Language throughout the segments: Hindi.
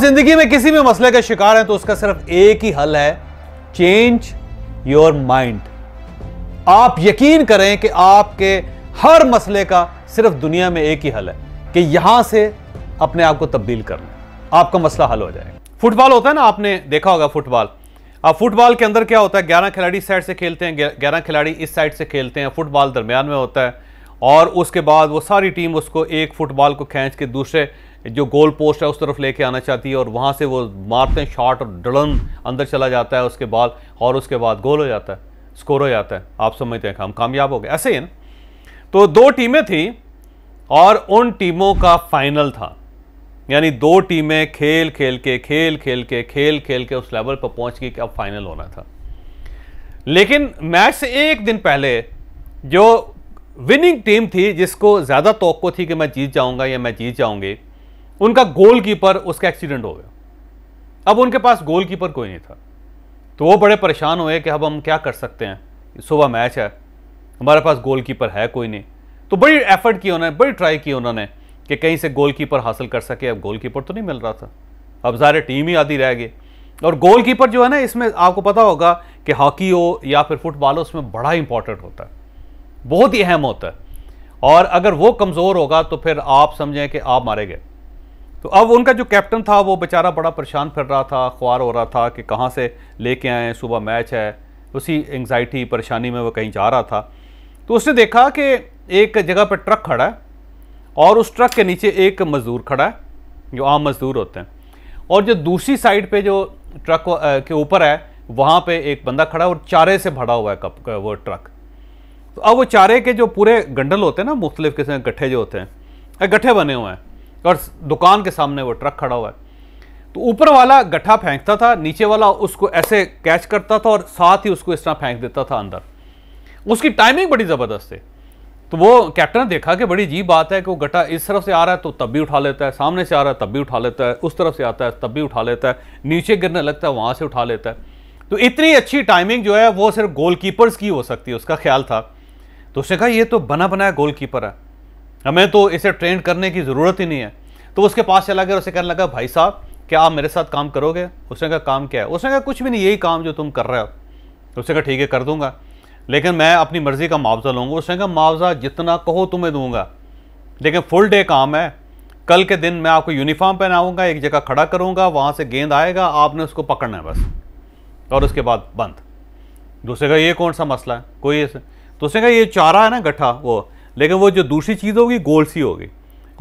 जिंदगी में किसी भी मसले का शिकार हैं तो उसका सिर्फ एक ही हल है चेंज योर माइंड आप यकीन करें कि आपके हर मसले का सिर्फ दुनिया में एक ही हल है कि यहां से अपने आप को तब्दील कर लें आपका मसला हल हो जाएगा फुटबॉल होता है ना आपने देखा होगा फुटबॉल अब फुटबॉल के अंदर क्या होता है ग्यारह खिलाड़ी साइड से खेलते हैं ग्यारह खिलाड़ी इस साइड से खेलते हैं फुटबॉल दरमियान में होता है और उसके बाद वो सारी टीम उसको एक फुटबॉल को खींच के दूसरे जो गोल पोस्ट है उस तरफ लेके आना चाहती है और वहाँ से वो मारते हैं शॉट और डलन अंदर चला जाता है उसके बाद और उसके बाद गोल हो जाता है स्कोर हो जाता है आप समझते हैं हम कामयाब हो गए ऐसे ही ना तो दो टीमें थी और उन टीमों का फाइनल था यानी दो टीमें खेल खेल के खेल खेल के खेल खेल के उस लेवल पर पहुंच गई कि अब फाइनल होना था लेकिन मैच से एक दिन पहले जो विनिंग टीम थी जिसको ज़्यादा तो थी कि मैं जीत जाऊंगा या मैं जीत जाऊंगी उनका गोलकीपर उसका एक्सीडेंट हो गया अब उनके पास गोलकीपर कोई नहीं था तो वो बड़े परेशान हुए कि अब हम क्या कर सकते हैं सुबह मैच है हमारे पास गोलकीपर है कोई नहीं तो बड़ी एफर्ट की उन्होंने बड़ी ट्राई की उन्होंने कि कहीं से गोलकीपर हासिल कर सके अब गोलकीपर तो नहीं मिल रहा था अब सारे टीम ही आधी रह गई और गोलकीपर जो है ना इसमें आपको पता होगा कि हॉकी हो या फिर फुटबॉल हो उसमें बड़ा इंपॉर्टेंट होता है बहुत ही अहम होता है और अगर वो कमज़ोर होगा तो फिर आप समझें कि आप मारे गए तो अब उनका जो कैप्टन था वो बेचारा बड़ा परेशान फिर रहा था ख्वार हो रहा था कि कहाँ से लेके आए सुबह मैच है उसी एंगजाइटी परेशानी में वो कहीं जा रहा था तो उसने देखा कि एक जगह पर ट्रक खड़ा है और उस ट्रक के नीचे एक मज़दूर खड़ा है जो आम मज़दूर होते हैं और जो दूसरी साइड पे जो ट्रक के ऊपर है वहाँ पे एक बंदा खड़ा है और चारे से भरा हुआ है कप वो ट्रक तो अब वो चारे के जो पूरे गंडल होते हैं ना मुख्तलिफ़ किस्म के गट्ठे जो होते हैं गट्ठे बने हुए हैं और दुकान के सामने वो ट्रक खड़ा हुआ है तो ऊपर वाला गट्ठा फेंकता था नीचे वाला उसको ऐसे कैच करता था और साथ ही उसको इस तरह फेंक देता था अंदर उसकी टाइमिंग बड़ी ज़बरदस्त है तो वो कैप्टन ने देखा कि बड़ी अजीब बात है कि वो गट्ठा इस तरफ से आ रहा है तो तब भी उठा लेता है सामने से आ रहा है तब भी उठा लेता है उस तरफ से आता है तब भी उठा लेता है नीचे गिरने लगता है वहाँ से उठा लेता है तो इतनी अच्छी टाइमिंग जो है वो सिर्फ गोलकीपर्स की हो सकती है उसका ख्याल था तो उसने कहा ये तो बना बनाया गोलकीपर है हमें तो इसे ट्रेंड करने की ज़रूरत ही नहीं है तो उसके पास चला गया उसे कहने लगा भाई साहब क्या आप मेरे साथ काम करोगे उसने कहा काम क्या है उसने कहा कुछ भी नहीं यही काम जो तुम कर रहे हो उसने कहा ठीक है कर दूंगा लेकिन मैं अपनी मर्ज़ी का मुआवजा लूँगा उसने कहा मुआवजा जितना कहो तुम्हें दूंगा लेकिन फुल डे काम है कल के दिन मैं आपको यूनिफॉर्म पहनाऊँगा एक जगह खड़ा करूँगा वहाँ से गेंद आएगा आपने उसको पकड़ना है बस और उसके बाद बंद दूसरे तो का ये कौन सा मसला है कोई ऐसे दूसरे तो का ये चारा है ना गठा वो लेकिन वो जो दूसरी चीज़ होगी गोल सी होगी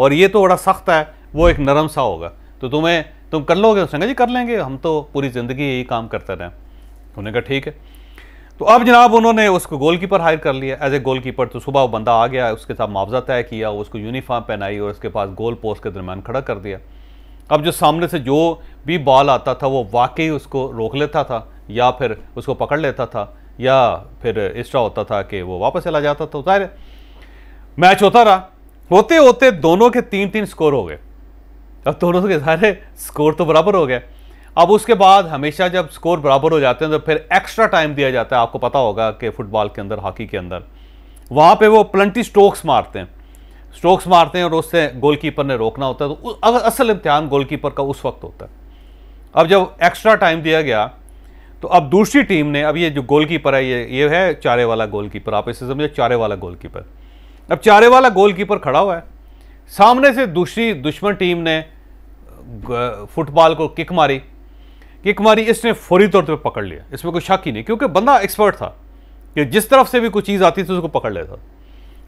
और ये तो बड़ा सख्त है वो एक नरम सा होगा तो तुम्हें तुम कर लोगे संगा जी कर लेंगे हम तो पूरी ज़िंदगी यही काम करते रहें उन्होंने कहा ठीक है तो अब जनाब उन्होंने उसको गोलकीपर हायर कर लिया एज ए गोलकीपर तो सुबह वो बंदा आ गया उसके साथ मुआवजा तय किया उसको यूनिफॉर्म पहनाई और उसके पास गोल पोस्ट के दरमियान खड़ा कर दिया अब जो सामने से जो भी बॉल आता था वो वाकई उसको रोक लेता था या फिर उसको पकड़ लेता था या फिर इस होता था कि वो वापस चला जाता था जाहिर मैच होता रहा होते होते दोनों के तीन तीन स्कोर हो गए अब दोनों के सारे स्कोर तो बराबर हो गए अब उसके बाद हमेशा जब स्कोर बराबर हो जाते हैं तो फिर एक्स्ट्रा टाइम दिया जाता है आपको पता होगा कि फुटबॉल के अंदर हॉकी के अंदर वहाँ पे वो प्लंटी स्ट्रोक्स मारते हैं स्ट्रोक्स मारते हैं और उससे गोलकीपर ने रोकना होता है तो अगर असल इम्तहान गोलकीपर का उस वक्त होता है अब जब एक्स्ट्रा टाइम दिया गया तो अब दूसरी टीम ने अब ये जो गोलकीपर है ये ये है चारे वाला गोलकीपर आप इसे समझो चारे वाला गोलकीपर अब चारे वाला गोलकीपर खड़ा हुआ है सामने से दूसरी दुश्मन टीम ने फुटबॉल को किक मारी किक मारी इसने फौरी तौर पर पकड़ लिया इसमें कोई शक ही नहीं क्योंकि बंदा एक्सपर्ट था कि जिस तरफ से भी कोई चीज़ आती थी उसको पकड़ लेता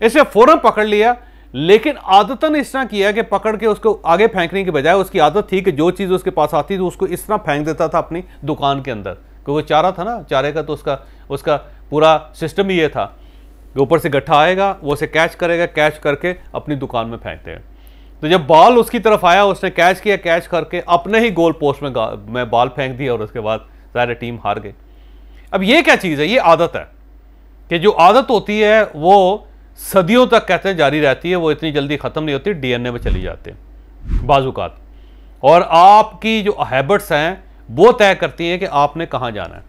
इसने फ़ौरन पकड़ लिया लेकिन आदतन इस तरह किया कि पकड़ के उसको आगे फेंकने के बजाय उसकी आदत थी कि जो चीज़ उसके पास आती थी उसको इस तरह फेंक देता था अपनी दुकान के अंदर क्योंकि चारा था ना चारे का तो उसका उसका पूरा सिस्टम ही ये था ऊपर से गट्ठा आएगा वो उसे कैच करेगा कैच करके अपनी दुकान में फेंकते हैं तो जब बॉल उसकी तरफ आया उसने कैच किया कैच करके अपने ही गोल पोस्ट में मैं बॉल फेंक दी और उसके बाद सारे टीम हार गई अब ये क्या चीज़ है ये आदत है कि जो आदत होती है वो सदियों तक कहते हैं जारी रहती है वो इतनी जल्दी ख़त्म नहीं होती डीएनए में चली जाती है बाजूकात और आपकी जो हैबिट्स हैं वो तय करती हैं कि आपने कहाँ जाना है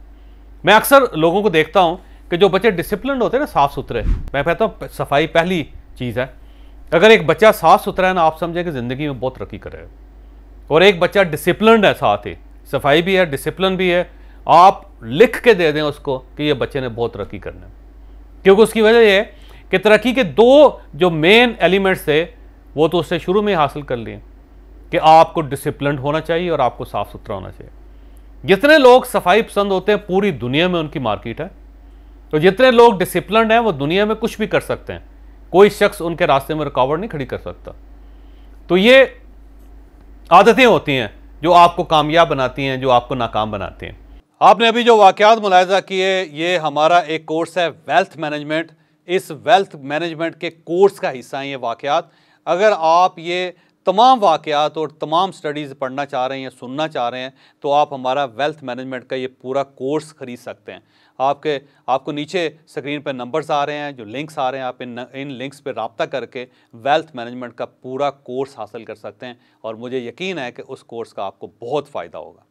मैं अक्सर लोगों को देखता हूँ कि जो बच्चे डिसिप्लिन होते हैं ना साफ़ सुथरे मैं कहता हूँ सफाई पहली चीज़ है अगर एक बच्चा साफ़ सुथरा है ना आप समझें कि ज़िंदगी में बहुत तरक्की करेगा और एक बच्चा डिसिप्लिन है साथ ही सफाई भी है डिसिप्लिन भी है आप लिख के दे दें उसको कि ये बच्चे ने बहुत तरक्की करना है क्योंकि उसकी वजह यह है कि तरक्की के दो जो मेन एलिमेंट्स थे वो तो उससे शुरू में ही हासिल कर लिए कि आपको डिसिप्लिन होना चाहिए और आपको साफ़ सुथरा होना चाहिए जितने लोग सफाई पसंद होते हैं पूरी दुनिया में उनकी मार्केट है तो जितने लोग डिसिप्लिन हैं वो दुनिया में कुछ भी कर सकते हैं कोई शख्स उनके रास्ते में रुकावट नहीं खड़ी कर सकता तो ये आदतें होती हैं जो आपको कामयाब बनाती हैं जो आपको नाकाम बनाती हैं आपने अभी जो वाक़ात मुलायजा किए ये हमारा एक कोर्स है वेल्थ मैनेजमेंट इस वेल्थ मैनेजमेंट के कोर्स का हिस्सा हैं ये वाक़ात अगर आप ये तमाम वाक़ात और तमाम स्टडीज़ पढ़ना चाह रहे हैं या सुनना चाह रहे हैं तो आप हमारा वेल्थ मैनेजमेंट का ये पूरा कोर्स ख़रीद सकते हैं आपके आपको नीचे स्क्रीन पर नंबर्स आ रहे हैं जो लिंक्स आ रहे हैं आप इन इन लिंक्स पर रबता करके वेल्थ मैनेजमेंट का पूरा कोर्स हासिल कर सकते हैं और मुझे यकीन है कि उस कोर्स का आपको बहुत फ़ायदा होगा